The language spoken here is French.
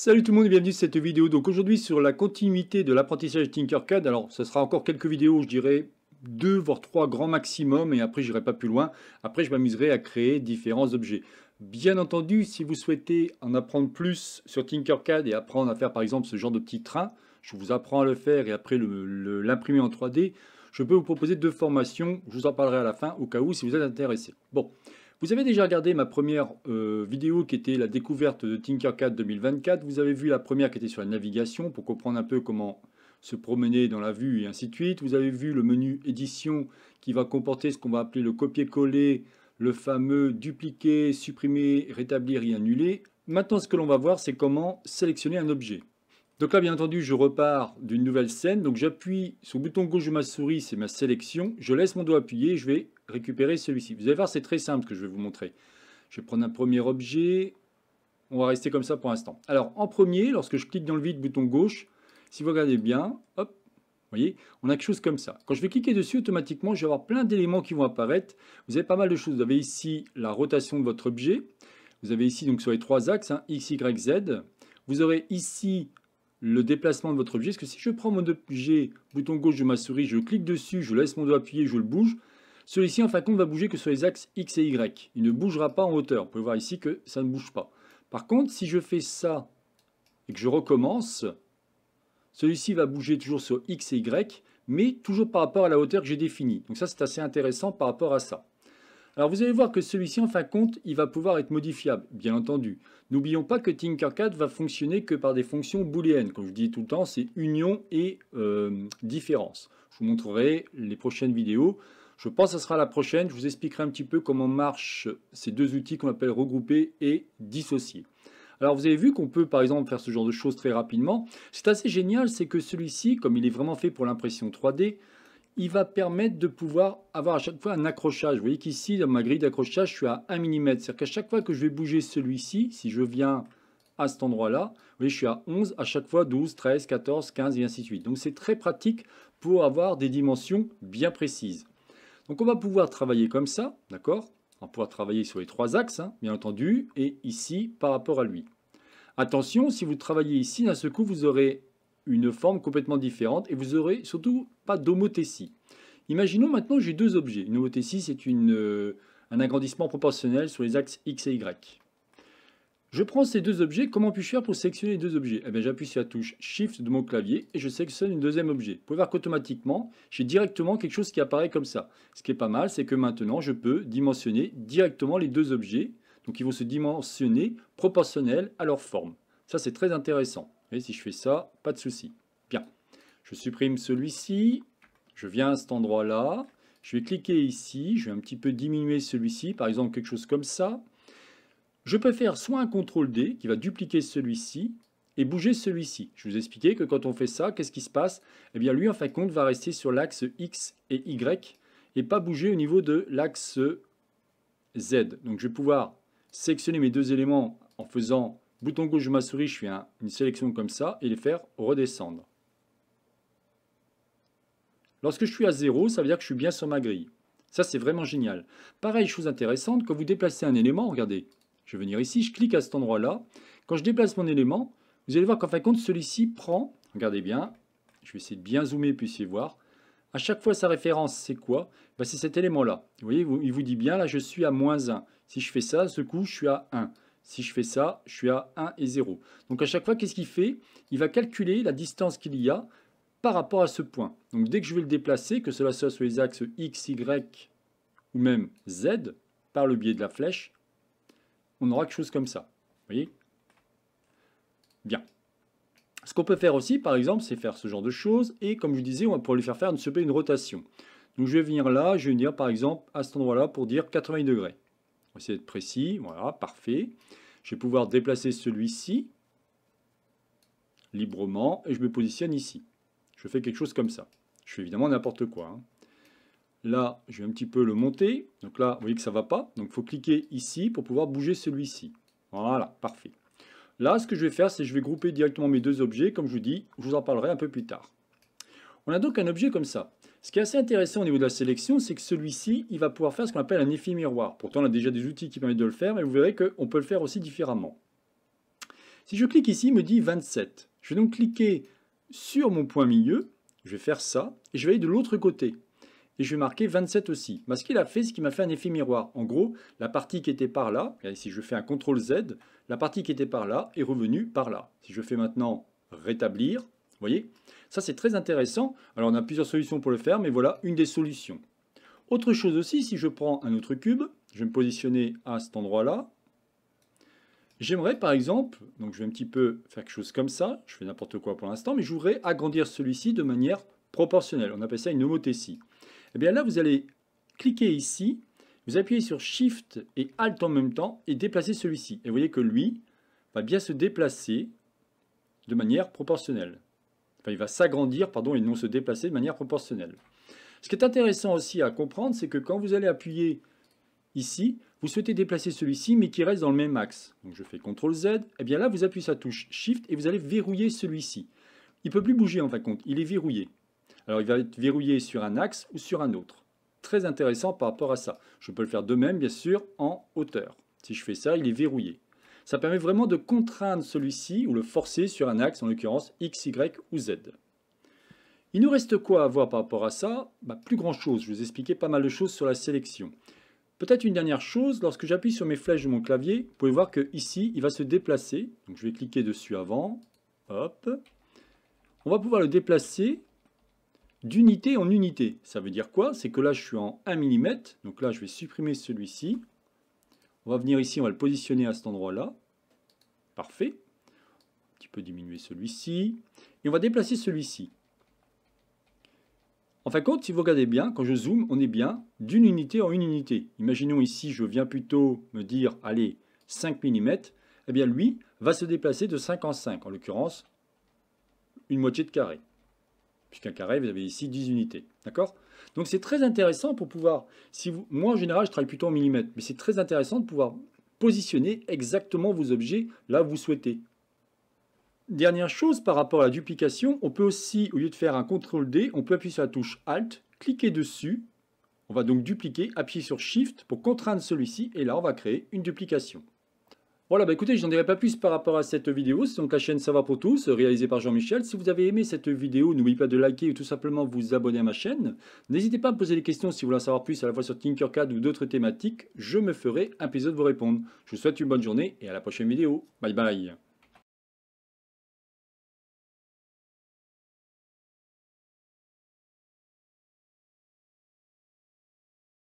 Salut tout le monde et bienvenue à cette vidéo. Donc aujourd'hui sur la continuité de l'apprentissage Tinkercad. Alors ce sera encore quelques vidéos, je dirais deux voire trois grands maximum et après j'irai pas plus loin. Après je m'amuserai à créer différents objets. Bien entendu, si vous souhaitez en apprendre plus sur Tinkercad et apprendre à faire par exemple ce genre de petit train, je vous apprends à le faire et après l'imprimer en 3D, je peux vous proposer deux formations. Je vous en parlerai à la fin au cas où si vous êtes intéressé. Bon, vous avez déjà regardé ma première euh, vidéo qui était la découverte de Tinkercad 2024. Vous avez vu la première qui était sur la navigation pour comprendre un peu comment se promener dans la vue et ainsi de suite. Vous avez vu le menu édition qui va comporter ce qu'on va appeler le copier-coller, le fameux dupliquer, supprimer, rétablir et annuler. Maintenant, ce que l'on va voir, c'est comment sélectionner un objet. Donc là, bien entendu, je repars d'une nouvelle scène. Donc j'appuie sur le bouton gauche de ma souris, c'est ma sélection. Je laisse mon doigt et je vais récupérer celui-ci. Vous allez voir, c'est très simple que je vais vous montrer. Je vais prendre un premier objet. On va rester comme ça pour l'instant. Alors, en premier, lorsque je clique dans le vide, bouton gauche, si vous regardez bien, hop, vous voyez, on a quelque chose comme ça. Quand je vais cliquer dessus, automatiquement, je vais avoir plein d'éléments qui vont apparaître. Vous avez pas mal de choses. Vous avez ici la rotation de votre objet. Vous avez ici, donc sur les trois axes, hein, X, Y, Z. Vous aurez ici le déplacement de votre objet. Parce que si je prends mon objet, bouton gauche de ma souris, je clique dessus, je laisse mon doigt appuyé, je le bouge, celui-ci, en fin de compte, va bouger que sur les axes X et Y. Il ne bougera pas en hauteur. Vous pouvez voir ici que ça ne bouge pas. Par contre, si je fais ça et que je recommence, celui-ci va bouger toujours sur X et Y, mais toujours par rapport à la hauteur que j'ai définie. Donc ça, c'est assez intéressant par rapport à ça. Alors vous allez voir que celui-ci, en fin de compte, il va pouvoir être modifiable, bien entendu. N'oublions pas que Tinkercad va fonctionner que par des fonctions booléennes. Comme je dis tout le temps, c'est union et euh, différence. Je vous montrerai les prochaines vidéos je pense que ce sera la prochaine. Je vous expliquerai un petit peu comment marchent ces deux outils qu'on appelle regrouper et dissocier. Alors vous avez vu qu'on peut par exemple faire ce genre de choses très rapidement. C'est assez génial, c'est que celui-ci, comme il est vraiment fait pour l'impression 3D, il va permettre de pouvoir avoir à chaque fois un accrochage. Vous voyez qu'ici, dans ma grille d'accrochage, je suis à 1 mm. C'est-à-dire qu'à chaque fois que je vais bouger celui-ci, si je viens à cet endroit-là, vous voyez, je suis à 11, à chaque fois 12, 13, 14, 15 et ainsi de suite. Donc c'est très pratique pour avoir des dimensions bien précises. Donc on va pouvoir travailler comme ça, d'accord On va pouvoir travailler sur les trois axes, hein, bien entendu, et ici par rapport à lui. Attention, si vous travaillez ici, d'un seul coup, vous aurez une forme complètement différente et vous aurez surtout pas d'homothétie. Imaginons maintenant j'ai deux objets. Une homothétie, c'est euh, un agrandissement proportionnel sur les axes x et y. Je prends ces deux objets, comment puis-je faire pour sélectionner les deux objets Eh bien j'appuie sur la touche Shift de mon clavier et je sélectionne une deuxième objet. Vous pouvez voir qu'automatiquement, j'ai directement quelque chose qui apparaît comme ça. Ce qui est pas mal, c'est que maintenant je peux dimensionner directement les deux objets. Donc ils vont se dimensionner proportionnellement à leur forme. Ça c'est très intéressant. Et si je fais ça, pas de souci. Bien. Je supprime celui-ci. Je viens à cet endroit-là. Je vais cliquer ici. Je vais un petit peu diminuer celui-ci. Par exemple quelque chose comme ça. Je peux faire soit un ctrl D qui va dupliquer celui-ci et bouger celui-ci. Je vous expliquais que quand on fait ça, qu'est-ce qui se passe Eh bien lui, en fin de compte, va rester sur l'axe X et Y et pas bouger au niveau de l'axe Z. Donc je vais pouvoir sélectionner mes deux éléments en faisant bouton gauche de ma souris, je fais une sélection comme ça et les faire redescendre. Lorsque je suis à 0, ça veut dire que je suis bien sur ma grille. Ça, c'est vraiment génial. Pareil, chose intéressante, quand vous déplacez un élément, regardez, je vais venir ici, je clique à cet endroit-là. Quand je déplace mon élément, vous allez voir qu'en fin de compte, celui-ci prend, regardez bien, je vais essayer de bien zoomer, puissiez voir, à chaque fois sa référence, c'est quoi bah, C'est cet élément-là. Vous voyez, il vous dit bien, là, je suis à moins 1. Si je fais ça, ce coup, je suis à 1. Si je fais ça, je suis à 1 et 0. Donc à chaque fois, qu'est-ce qu'il fait Il va calculer la distance qu'il y a par rapport à ce point. Donc dès que je vais le déplacer, que cela soit sur les axes X, Y ou même Z, par le biais de la flèche, on aura quelque chose comme ça. Vous voyez Bien. Ce qu'on peut faire aussi, par exemple, c'est faire ce genre de choses. Et comme je disais, on va pouvoir lui faire faire une, une rotation. Donc je vais venir là, je vais venir par exemple à cet endroit-là pour dire 80 degrés. On va essayer d'être précis. Voilà, parfait. Je vais pouvoir déplacer celui-ci librement et je me positionne ici. Je fais quelque chose comme ça. Je fais évidemment n'importe quoi. Hein. Là, je vais un petit peu le monter. Donc là, vous voyez que ça ne va pas. Donc il faut cliquer ici pour pouvoir bouger celui-ci. Voilà, parfait. Là, ce que je vais faire, c'est que je vais grouper directement mes deux objets. Comme je vous dis, je vous en parlerai un peu plus tard. On a donc un objet comme ça. Ce qui est assez intéressant au niveau de la sélection, c'est que celui-ci, il va pouvoir faire ce qu'on appelle un effet miroir. Pourtant, on a déjà des outils qui permettent de le faire, mais vous verrez qu'on peut le faire aussi différemment. Si je clique ici, il me dit 27. Je vais donc cliquer sur mon point milieu, je vais faire ça, et je vais aller de l'autre côté et je vais marquer 27 aussi. Ce qu'il a fait ce qui m'a fait un effet miroir. En gros, la partie qui était par là, si je fais un CTRL Z, la partie qui était par là est revenue par là. Si je fais maintenant rétablir, vous voyez, ça c'est très intéressant. Alors on a plusieurs solutions pour le faire, mais voilà une des solutions. Autre chose aussi, si je prends un autre cube, je vais me positionner à cet endroit-là. J'aimerais par exemple, donc je vais un petit peu faire quelque chose comme ça, je fais n'importe quoi pour l'instant, mais je voudrais agrandir celui-ci de manière proportionnelle. On appelle ça une homothétie. Et eh bien là, vous allez cliquer ici, vous appuyez sur Shift et Alt en même temps et déplacer celui-ci. Et vous voyez que lui va bien se déplacer de manière proportionnelle. Enfin, il va s'agrandir, pardon, et non se déplacer de manière proportionnelle. Ce qui est intéressant aussi à comprendre, c'est que quand vous allez appuyer ici, vous souhaitez déplacer celui-ci, mais qui reste dans le même axe. Donc je fais CTRL Z, et eh bien là, vous appuyez sur la touche Shift et vous allez verrouiller celui-ci. Il ne peut plus bouger en fin de compte, il est verrouillé. Alors il va être verrouillé sur un axe ou sur un autre. Très intéressant par rapport à ça. Je peux le faire de même, bien sûr, en hauteur. Si je fais ça, il est verrouillé. Ça permet vraiment de contraindre celui-ci ou le forcer sur un axe, en l'occurrence X, Y ou Z. Il nous reste quoi à voir par rapport à ça bah, Plus grand-chose, je vous ai expliqué pas mal de choses sur la sélection. Peut-être une dernière chose, lorsque j'appuie sur mes flèches de mon clavier, vous pouvez voir que ici, il va se déplacer. Donc je vais cliquer dessus avant. Hop. On va pouvoir le déplacer d'unité en unité. Ça veut dire quoi C'est que là, je suis en 1 mm. Donc là, je vais supprimer celui-ci. On va venir ici, on va le positionner à cet endroit-là. Parfait. Un petit peu diminuer celui-ci. Et on va déplacer celui-ci. En fin de compte, si vous regardez bien, quand je zoome, on est bien d'une unité en une unité. Imaginons ici, je viens plutôt me dire, allez, 5 mm. Eh bien, lui va se déplacer de 5 en 5. En l'occurrence, une moitié de carré puisqu'un carré, vous avez ici 10 unités. D'accord Donc c'est très intéressant pour pouvoir, si moi en général je travaille plutôt en millimètres, mais c'est très intéressant de pouvoir positionner exactement vos objets là où vous souhaitez. Dernière chose par rapport à la duplication, on peut aussi, au lieu de faire un CTRL D, on peut appuyer sur la touche ALT, cliquer dessus, on va donc dupliquer, appuyer sur SHIFT pour contraindre celui-ci, et là on va créer une duplication. Voilà, bah écoutez, je n'en dirai pas plus par rapport à cette vidéo. C'est donc la chaîne Ça va pour tous, réalisée par Jean-Michel. Si vous avez aimé cette vidéo, n'oubliez pas de liker ou tout simplement vous abonner à ma chaîne. N'hésitez pas à me poser des questions si vous voulez en savoir plus à la fois sur Tinkercad ou d'autres thématiques. Je me ferai un plaisir de vous répondre. Je vous souhaite une bonne journée et à la prochaine vidéo. Bye bye